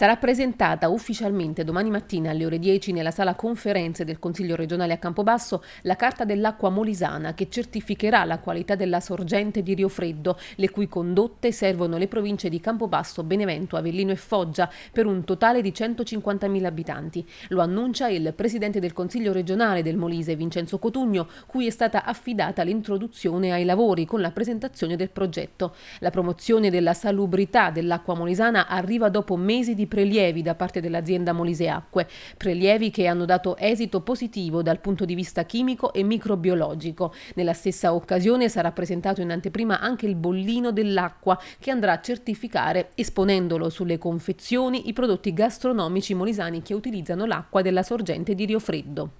sarà presentata ufficialmente domani mattina alle ore 10 nella sala conferenze del Consiglio regionale a Campobasso la carta dell'acqua molisana che certificherà la qualità della sorgente di Rio Freddo, le cui condotte servono le province di Campobasso, Benevento, Avellino e Foggia per un totale di 150.000 abitanti. Lo annuncia il presidente del Consiglio regionale del Molise, Vincenzo Cotugno, cui è stata affidata l'introduzione ai lavori con la presentazione del progetto. La promozione della salubrità dell'acqua molisana arriva dopo mesi di prelievi da parte dell'azienda Molise Acque, prelievi che hanno dato esito positivo dal punto di vista chimico e microbiologico. Nella stessa occasione sarà presentato in anteprima anche il bollino dell'acqua che andrà a certificare esponendolo sulle confezioni i prodotti gastronomici molisani che utilizzano l'acqua della sorgente di Rio Freddo.